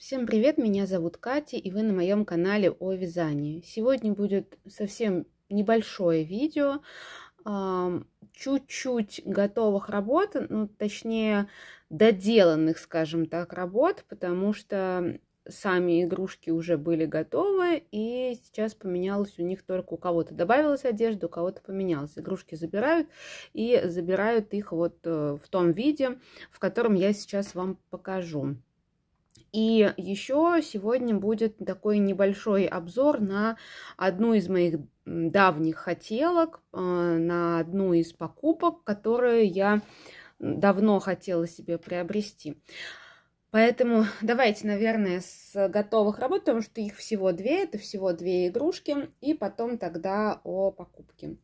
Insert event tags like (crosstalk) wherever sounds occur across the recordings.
Всем привет, меня зовут Катя, и вы на моем канале о вязании. Сегодня будет совсем небольшое видео, чуть-чуть готовых работ, ну, точнее, доделанных, скажем так, работ, потому что сами игрушки уже были готовы, и сейчас поменялось у них только у кого-то добавилась одежда, у кого-то поменялась. Игрушки забирают, и забирают их вот э, в том виде, в котором я сейчас вам покажу. И еще сегодня будет такой небольшой обзор на одну из моих давних хотелок, э, на одну из покупок, которую я давно хотела себе приобрести. Поэтому давайте, наверное, с готовых работ, потому что их всего две, это всего две игрушки, и потом тогда о покупке.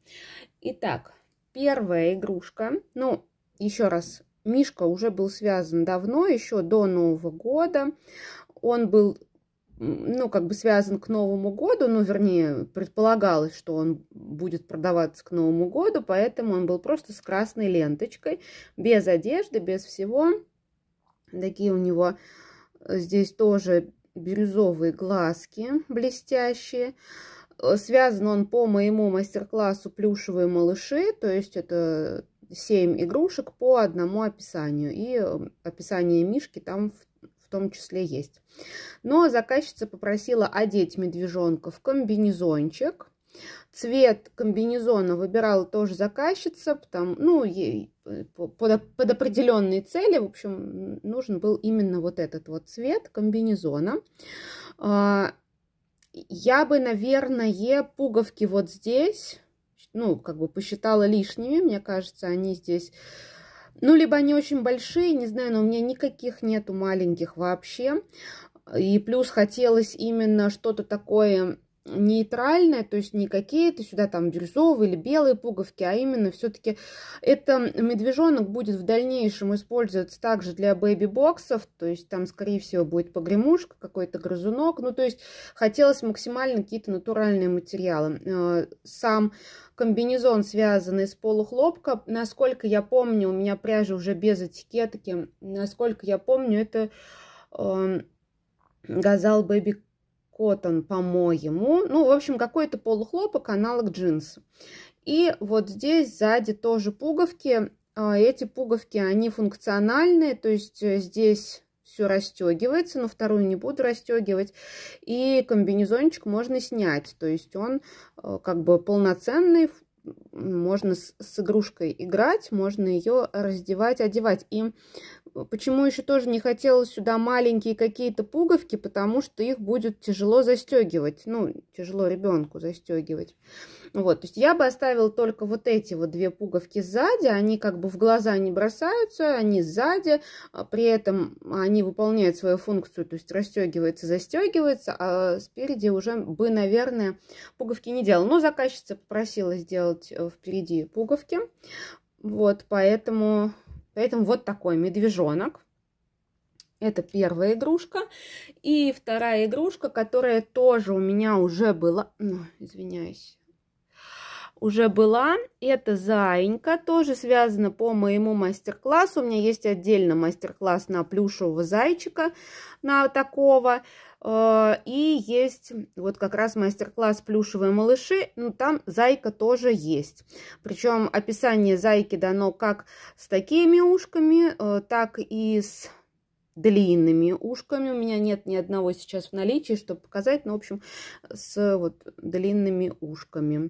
Итак, первая игрушка, ну, еще раз Мишка уже был связан давно, еще до Нового года. Он был ну, как бы связан к Новому году, ну, вернее, предполагалось, что он будет продаваться к Новому году, поэтому он был просто с красной ленточкой, без одежды, без всего. Такие у него э, здесь тоже бирюзовые глазки блестящие. Э, связан он по моему мастер-классу «Плюшевые малыши», то есть это 7 игрушек по одному описанию. И эм, описание мишки там в в том числе есть. Но заказчица попросила одеть медвежонка в комбинезончик. Цвет комбинезона выбирала тоже заказчица, там ну, ей э, под, под определенные цели, в общем, нужен был именно вот этот вот цвет комбинезона. А, я бы, наверное, пуговки вот здесь ну, как бы посчитала лишними. Мне кажется, они здесь... Ну, либо они очень большие, не знаю, но у меня никаких нету маленьких вообще. И плюс хотелось именно что-то такое нейтральная, то есть не какие-то сюда там бирюзовые или белые пуговки, а именно все-таки это медвежонок будет в дальнейшем использоваться также для бэби-боксов, то есть там, скорее всего, будет погремушка, какой-то грызунок, ну, то есть хотелось максимально какие-то натуральные материалы. Э, сам комбинезон, связанный с полухлопка, насколько я помню, у меня пряжа уже без этикетки, насколько я помню, это эм, газал baby котон по-моему. Ну, в общем, какой-то полухлопок, аналог джинса. И вот здесь сзади тоже пуговки. А, эти пуговки, они функциональные, то есть э, здесь все расстегивается, но вторую не буду расстегивать. И комбинезончик можно снять, то есть он э, как бы полноценный, можно с, с игрушкой играть, можно ее раздевать, одевать. И почему еще тоже не хотела сюда маленькие какие-то пуговки, потому что их будет тяжело застегивать, ну, тяжело ребенку застегивать. Вот, то есть я бы оставила только вот эти вот две пуговки сзади, они как бы в глаза не бросаются, они сзади, а при этом они выполняют свою функцию, то есть расстегивается, застегивается, а спереди уже бы, наверное, пуговки не делала. Но заказчица попросила сделать э, впереди пуговки, вот, поэтому, поэтому вот такой медвежонок. Это первая игрушка. И вторая игрушка, которая тоже у меня уже была... Ну, извиняюсь уже была. Это зайка, тоже связана по моему мастер-классу. У меня есть отдельно мастер-класс на плюшевого зайчика, на такого. Э, и есть вот как раз мастер-класс плюшевые малыши, ну там зайка тоже есть. Причем описание зайки дано как с такими ушками, э, так и с длинными ушками. У меня нет ни одного сейчас в наличии, чтобы показать, но, в общем, с вот длинными ушками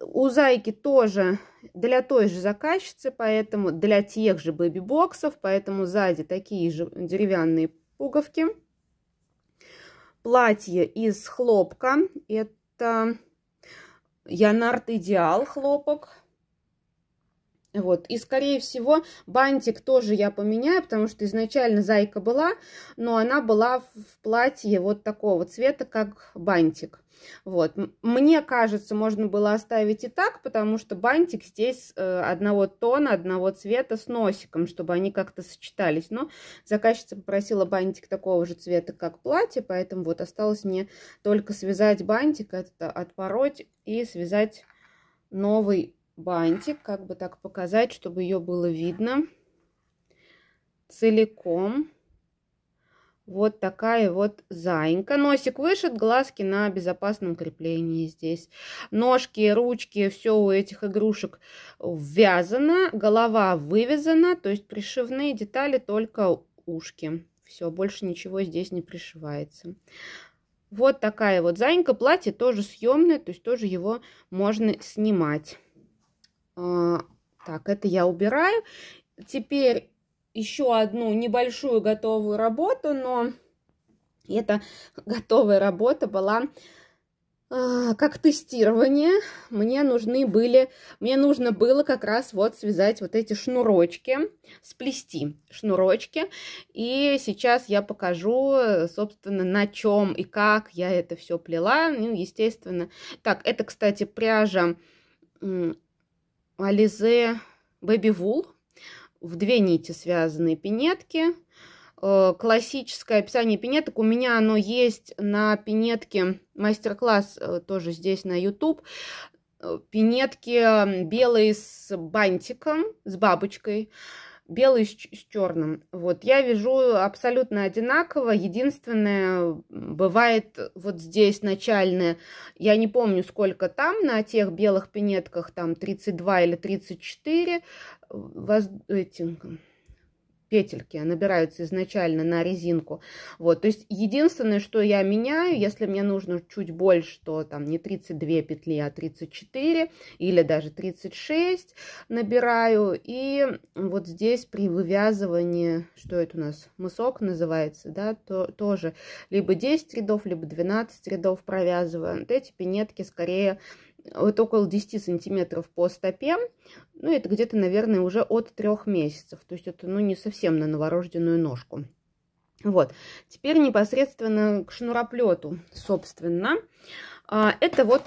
у Зайки тоже для той же заказчицы, поэтому для тех же бэби-боксов, поэтому сзади такие же деревянные пуговки. Платье из хлопка, это Янард Идеал хлопок, вот. И, скорее всего, бантик тоже я поменяю, потому что изначально зайка была, но она была в платье вот такого цвета, как бантик. Вот. Мне кажется, можно было оставить и так, потому что бантик здесь э, одного тона, одного цвета с носиком, чтобы они как-то сочетались. Но заказчица попросила бантик такого же цвета, как платье, поэтому вот осталось мне только связать бантик, это отпороть и связать новый бантик, как бы так показать, чтобы ее было видно целиком. Вот такая вот зайка. Носик вышит, глазки на безопасном креплении здесь. Ножки, ручки, все у этих игрушек ввязано. Голова вывязана, то есть пришивные детали только ушки. Все, больше ничего здесь не пришивается. Вот такая вот зайка. Платье тоже съемное, то есть тоже его можно снимать. А, так, это я убираю. Теперь еще одну небольшую готовую работу, но эта готовая работа была а, как тестирование. Мне нужны были, мне нужно было как раз вот связать вот эти шнурочки, сплести шнурочки. И сейчас я покажу, собственно, на чем и как я это все плела. Ну, естественно. Так, это, кстати, пряжа Ализе Бэби Вул. В две нити связанные пинетки. Э, классическое описание пинеток. У меня оно есть на пинетке. Мастер-класс э, тоже здесь на YouTube. Э, пинетки белые с бантиком, с бабочкой белый с, с черным. Вот я вижу абсолютно одинаково. Единственное, бывает вот здесь начальное. Я не помню, сколько там на тех белых пинетках, там 32 или 34 э, воз петельки а набираются изначально на резинку. Вот, то есть единственное, что я меняю, если мне нужно чуть больше, то там не 32 петли, а 34 или даже 36 набираю. И вот здесь при вывязывании, что это у нас, мысок называется, да, то тоже либо 10 рядов, либо 12 рядов провязываю. Вот эти пинетки скорее вот около 10 сантиметров по стопе, ну, это где-то, наверное, уже от трех месяцев, то есть это, ну, не совсем на новорожденную ножку. Вот, теперь непосредственно к шнуроплету, собственно. А, это вот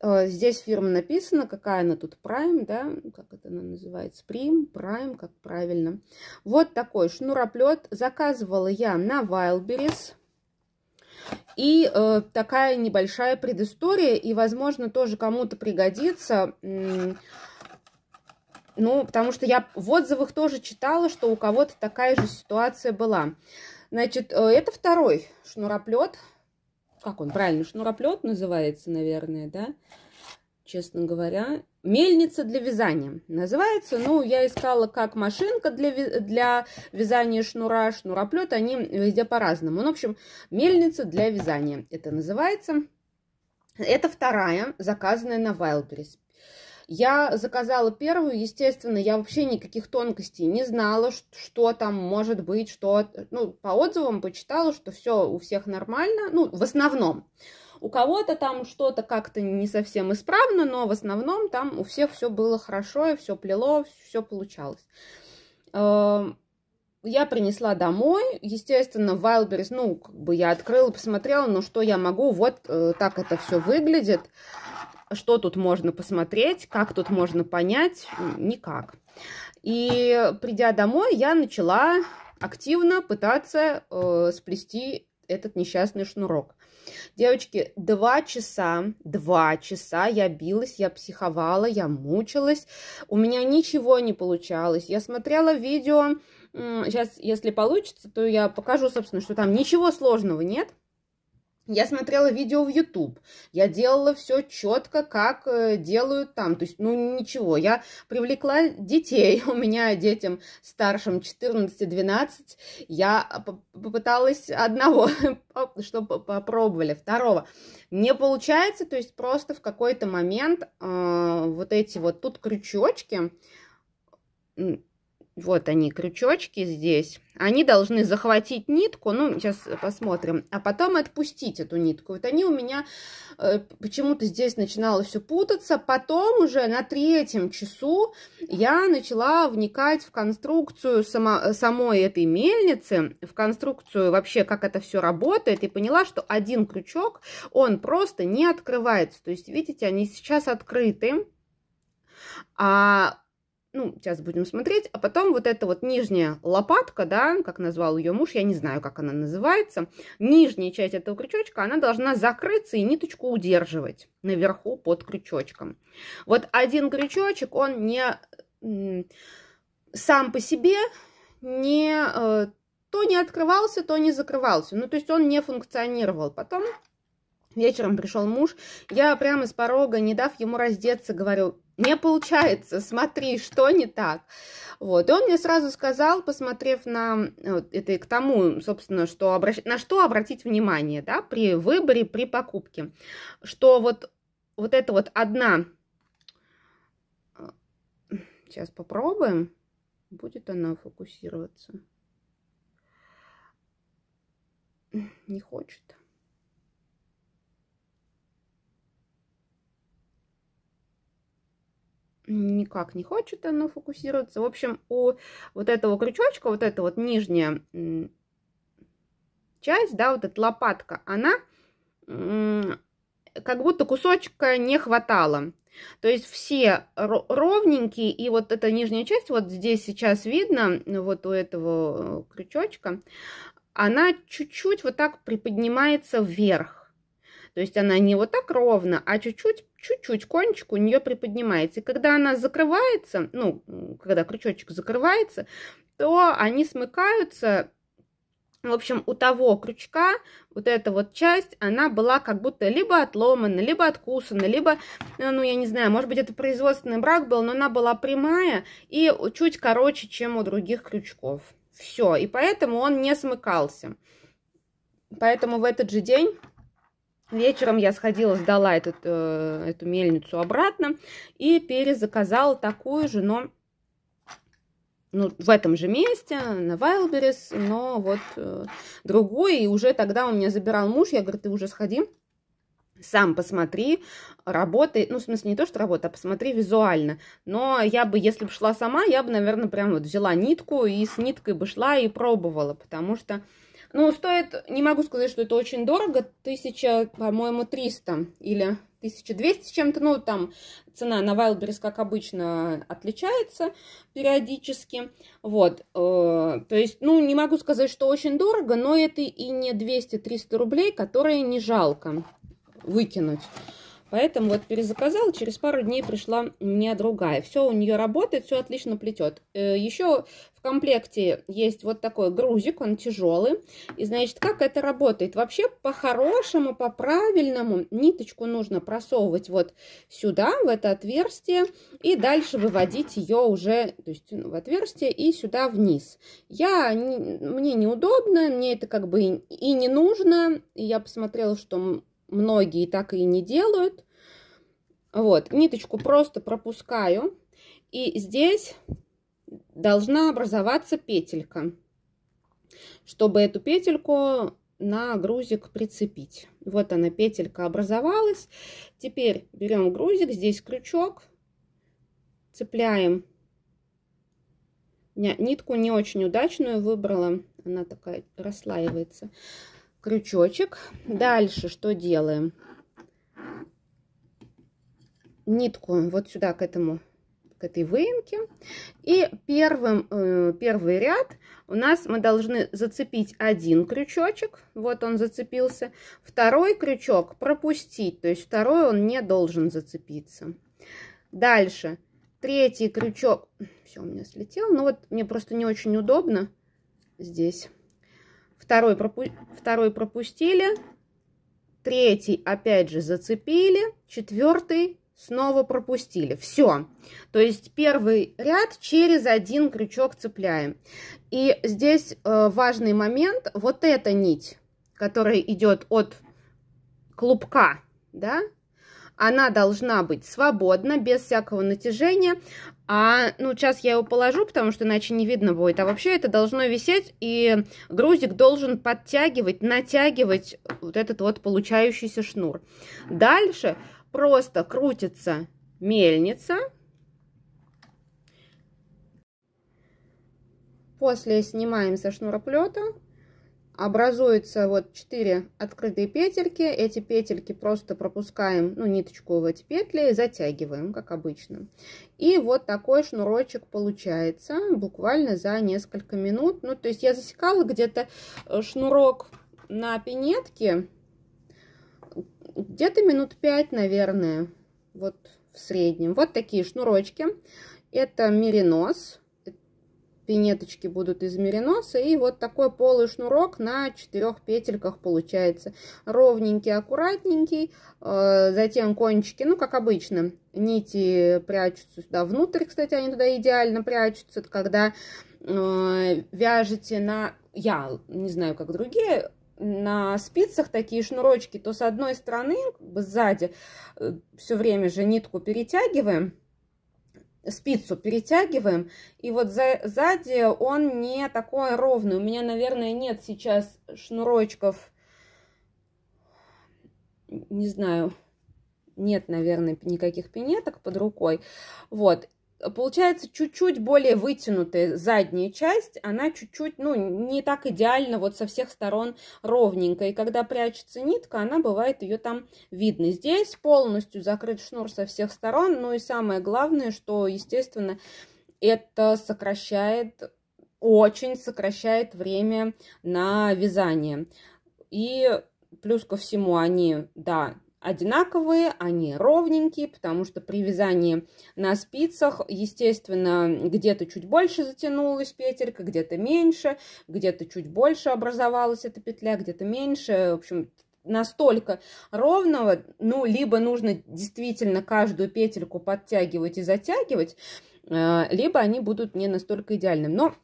э, здесь фирма написана, какая она тут Prime, да, как это она называется, Prime, Prime, как правильно. Вот такой шнуроплет заказывала я на Wildberries. И э, такая небольшая предыстория, и, возможно, тоже кому-то пригодится. Ну, потому что я в отзывах тоже читала, что у кого-то такая же ситуация была. Значит, э, это второй шнуроплет. Как он правильно? Шнуроплет называется, наверное, да? Честно говоря, Мельница для вязания называется. Ну, я искала как машинка для, для вязания шнура, шнуроплет. Они везде по-разному. Ну, в общем, мельница для вязания это называется. Это вторая, заказанная на Wildberries. Я заказала первую, естественно, я вообще никаких тонкостей не знала, что, что там может быть, что... Ну, по отзывам почитала, что все у всех нормально, ну, в основном. У кого-то там что-то как-то не совсем исправно, но в основном там у всех все было хорошо, и все плело, все получалось. Эм, я принесла домой, естественно, Wildberries, ну, как бы я открыла, посмотрела, ну, что я могу, вот э, так это все выглядит, что тут можно посмотреть, как тут можно понять, никак. И придя домой, я начала активно пытаться э, сплести этот несчастный шнурок. Девочки, два часа, два часа я билась, я психовала, я мучилась. У меня ничего не получалось. Я смотрела видео, сейчас, если получится, то я покажу, собственно, что там ничего сложного нет. Я смотрела видео в YouTube, я делала все четко, как э, делают там. То есть, ну ничего, я привлекла детей, (laughs) у меня детям старшим 14-12, я попыталась одного, (laughs) чтобы попробовали, второго. Не получается, то есть просто в какой-то момент э, вот эти вот тут крючочки, вот они, крючочки здесь. Они должны захватить нитку, ну, сейчас посмотрим, а потом отпустить эту нитку. Вот они у меня э, почему-то здесь начинало все путаться. Потом уже на третьем часу я начала вникать в конструкцию само, самой этой мельницы, в конструкцию вообще, как это все работает, и поняла, что один крючок, он просто не открывается. То есть, видите, они сейчас открыты, а ну, сейчас будем смотреть, а потом вот эта вот нижняя лопатка, да, как назвал ее муж, я не знаю, как она называется, нижняя часть этого крючочка, она должна закрыться и ниточку удерживать наверху под крючочком. Вот один крючочек, он не сам по себе не э, то не открывался, то не закрывался. Ну, то есть он не функционировал. Потом Вечером пришел муж. Я прямо с порога, не дав ему раздеться, говорю, не получается, смотри, что не так. Вот, и он мне сразу сказал, посмотрев на, э, вот, это и к тому, собственно, что обращ... на что обратить внимание, да, при выборе, при покупке, что вот, вот это вот одна, э, сейчас попробуем, будет она фокусироваться, не хочет. никак не хочет оно фокусироваться. В общем, у вот этого крючочка, вот эта вот нижняя часть, да, вот эта лопатка, она как будто кусочка не хватало. То есть все ровненькие, и вот эта нижняя часть, вот здесь сейчас видно, вот у этого крючочка, она чуть-чуть вот так приподнимается вверх. То есть она не вот так ровно, а чуть-чуть чуть-чуть кончик у нее приподнимается. И когда она закрывается, ну, когда крючочек закрывается, то они смыкаются. В общем, у того крючка вот эта вот часть, она была как будто либо отломана, либо откусана, либо, э, ну, я не знаю, может быть, это производственный брак был, но она была прямая и чуть короче, чем у других крючков. Все, и поэтому он не смыкался. Поэтому в этот же день Вечером я сходила, сдала этот, э, эту мельницу обратно и перезаказала такую же, но ну, в этом же месте, на Вайлберис, но вот э, другой. И уже тогда у меня забирал муж, я говорю, ты уже сходи, сам посмотри, работай, ну, в смысле, не то, что работа, а посмотри визуально. Но я бы, если бы шла сама, я бы, наверное, прям вот взяла нитку и с ниткой бы шла и пробовала, потому что ну, стоит, не могу сказать, что это очень дорого, 1000, по-моему, 300 или 1200 с чем-то, ну, там цена на Wildberries, как обычно, отличается периодически, вот, э, то есть, ну, не могу сказать, что очень дорого, но это и не 200-300 рублей, которые не жалко выкинуть. Поэтому вот перезаказала, через пару дней пришла мне другая. Все у нее работает, все отлично плетет. Э, Еще в комплекте есть вот такой грузик, он тяжелый. И значит, как это работает? Вообще по-хорошему, по-правильному ниточку нужно просовывать вот сюда, в это отверстие, и дальше выводить ее уже то есть, ну, в отверстие и сюда вниз. Я, мне неудобно, мне это как бы и не нужно. Я посмотрела, что многие так и не делают. Вот, ниточку просто пропускаю. И здесь должна образоваться петелька, чтобы эту петельку на грузик прицепить. Вот она, петелька образовалась. Теперь берем грузик, здесь крючок, цепляем. Нитку не очень удачную выбрала, она такая расслаивается крючочек. Дальше что делаем? Нитку вот сюда, к этому к этой выемке. И первым, э, первый ряд у нас мы должны зацепить один крючочек. Вот он зацепился. Второй крючок пропустить, то есть второй он не должен зацепиться. Дальше третий крючок. Все, у меня слетел. Ну вот мне просто не очень удобно здесь. Второй, пропу... второй пропустили. Третий опять же зацепили. Четвертый снова пропустили. Все. То есть первый ряд через один крючок цепляем. И здесь э, важный момент. Вот эта нить, которая идет от клубка, да, она должна быть свободна, без всякого натяжения. А, ну, сейчас я его положу, потому что иначе не видно будет. А вообще это должно висеть, и грузик должен подтягивать, натягивать вот этот вот получающийся шнур. Дальше просто крутится мельница. После снимаем со шнуроплета образуются вот 4 открытые петельки. Эти петельки просто пропускаем, ну, ниточку в эти петли, затягиваем, как обычно. И вот такой шнурочек получается буквально за несколько минут. Ну, то есть я засекала где-то э, шнурок на пинетке, где-то минут 5, наверное, вот в среднем. Вот такие шнурочки. Это меринос пинеточки будут из мериноса. И вот такой полый шнурок на четырех петельках получается. Ровненький, аккуратненький. Э, затем кончики, ну, как обычно, нити прячутся сюда внутрь. Кстати, они туда идеально прячутся. когда э, вяжете на... Я не знаю, как другие, на спицах такие шнурочки, то с одной стороны, сзади, э, все время же нитку перетягиваем, спицу перетягиваем, и вот за, сзади он не такой ровный. У меня, наверное, нет сейчас шнурочков, не знаю, нет, наверное, никаких пинеток под рукой. Вот, Э, получается чуть-чуть более вытянутая задняя часть, она чуть-чуть, ну, не так идеально вот со всех сторон ровненько, и когда прячется нитка, она бывает ее там видно. Здесь полностью закрыт шнур со всех сторон, ну и самое главное, что, естественно, это сокращает, очень сокращает время на вязание. И плюс ко всему они, да, одинаковые, они ровненькие, потому что при вязании на спицах, естественно, где-то чуть больше затянулась петелька, где-то меньше, где-то чуть больше образовалась эта петля, где-то меньше, в общем, настолько ровного, ну, либо нужно действительно каждую петельку подтягивать и затягивать, э, либо они будут не настолько идеальными, Но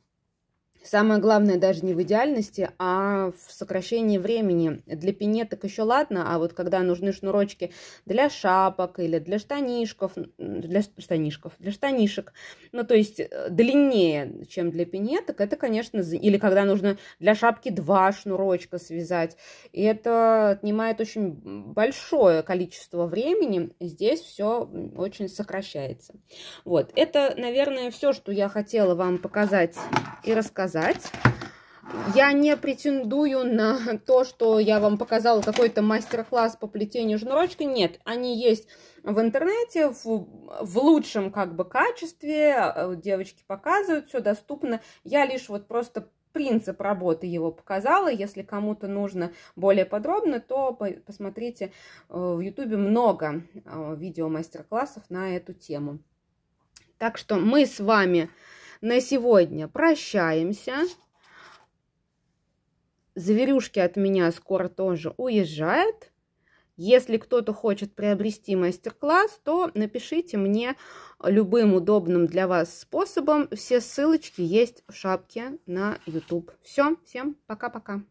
Самое главное даже не в идеальности, а в сокращении времени. Для пинеток еще ладно, а вот когда нужны шнурочки для шапок или для штанишков, для штанишков, для штанишек, ну то есть э, длиннее, чем для пинеток, это, конечно, или когда нужно для шапки два шнурочка связать, и это отнимает очень большое количество времени, здесь все очень сокращается. Вот, это, наверное, все, что я хотела вам показать и рассказать показать. Я не претендую на то, что я вам показала какой-то мастер-класс по плетению шнурочка. Нет, они есть в интернете в, в лучшем как бы качестве. Э, девочки показывают, все доступно. Я лишь вот просто принцип работы его показала. Если кому-то нужно более подробно, то посмотрите э, в ютубе много э, видео мастер-классов на эту тему. Так что мы с вами на сегодня прощаемся. Зверюшки от меня скоро тоже уезжают. Если кто-то хочет приобрести мастер-класс, то напишите мне любым удобным для вас способом. Все ссылочки есть в шапке на YouTube. Все, всем пока-пока.